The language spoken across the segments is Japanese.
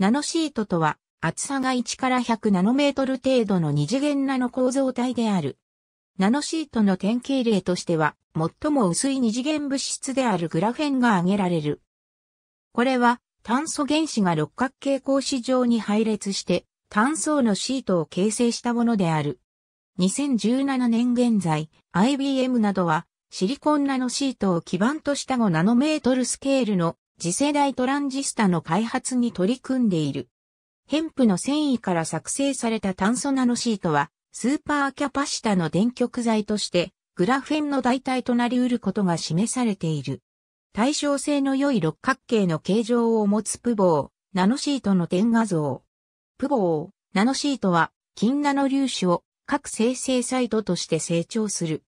ナノシートとは、厚さが1から100ナノメートル程度の二次元ナノ構造体である。ナノシートの典型例としては、最も薄い二次元物質であるグラフェンが挙げられる。これは、炭素原子が六角形格子状に配列して、炭素のシートを形成したものである。2017年現在、IBM などは、シリコンナノシートを基盤とした5ナノメートルスケールの次世代トランジスタの開発に取り組んでいる。ヘンプの繊維から作成された炭素ナノシートは、スーパーキャパシタの電極材として、グラフェンの代替となり得ることが示されている。対称性の良い六角形の形状を持つプボー、ナノシートの点画像。プボー、ナノシートは、金ナノ粒子を各生成サイトとして成長する。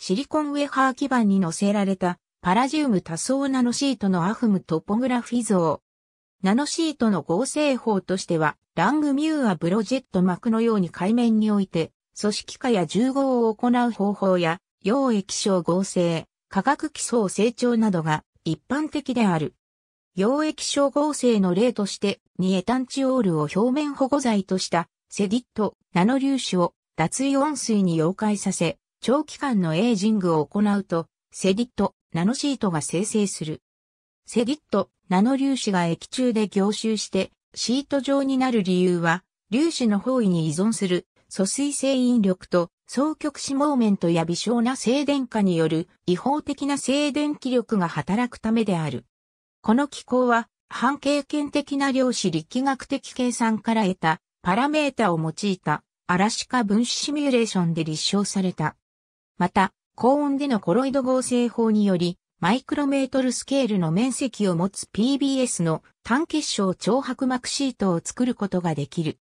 シリコンウェハー基板に乗せられたパラジウム多層ナノシートのアフムトポグラフィ像。ナノシートの合成法としては、ラングミューアブロジェット膜のように海面において、組織化や重合を行う方法や、溶液症合成、化学基礎成長などが一般的である。溶液症合成の例として、ニエタンチオールを表面保護剤としたセディット、ナノ粒子を脱衣温水に溶解させ、長期間のエイジングを行うと、セディット、ナノシートが生成する。セギット、ナノ粒子が液中で凝集してシート状になる理由は、粒子の方位に依存する疎水性引力と双極子モーメントや微小な静電化による違法的な静電気力が働くためである。この機構は、半経験的な量子力学的計算から得たパラメータを用いたアラシカ分子シミュレーションで立証された。また、高温でのコロイド合成法により、マイクロメートルスケールの面積を持つ PBS の単結晶超薄膜シートを作ることができる。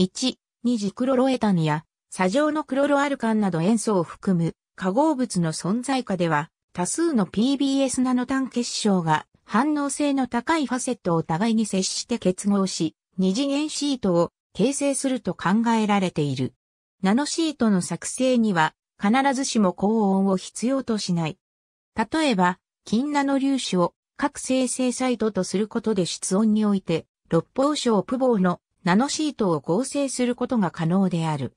1、2次クロロエタンや、砂上のクロロアルカンなど塩素を含む化合物の存在下では、多数の PBS ナノ単結晶が反応性の高いファセットを互いに接して結合し、二次元シートを形成すると考えられている。ナノシートの作成には必ずしも高温を必要としない。例えば、金ナノ粒子を各生成サイトとすることで室温において、六方小プボーのナノシートを合成することが可能である。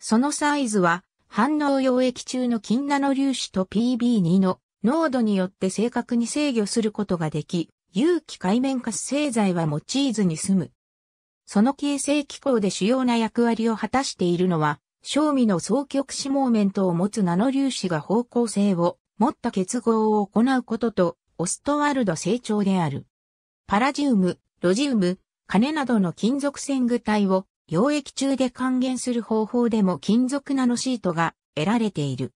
そのサイズは、反応溶液中の金ナノ粒子と PB2 の濃度によって正確に制御することができ、有機界面活性剤は用いずに済む。その形成機構で主要な役割を果たしているのは、正味の双極子モーメントを持つナノ粒子が方向性を持った結合を行うことと、オストワルド成長である。パラジウム、ロジウム、金などの金属線具体を溶液中で還元する方法でも金属ナノシートが得られている。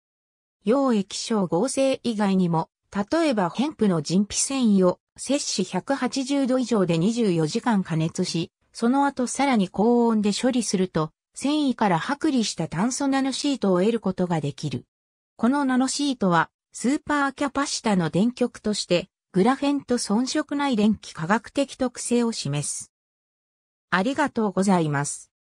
溶液小合成以外にも、例えばヘンプの人皮繊維を摂氏180度以上で24時間加熱し、その後さらに高温で処理すると、繊維から剥離した炭素ナノシートを得ることができる。このナノシートは、スーパーキャパシタの電極として、グラフェンと遜色ない電気科学的特性を示す。ありがとうございます。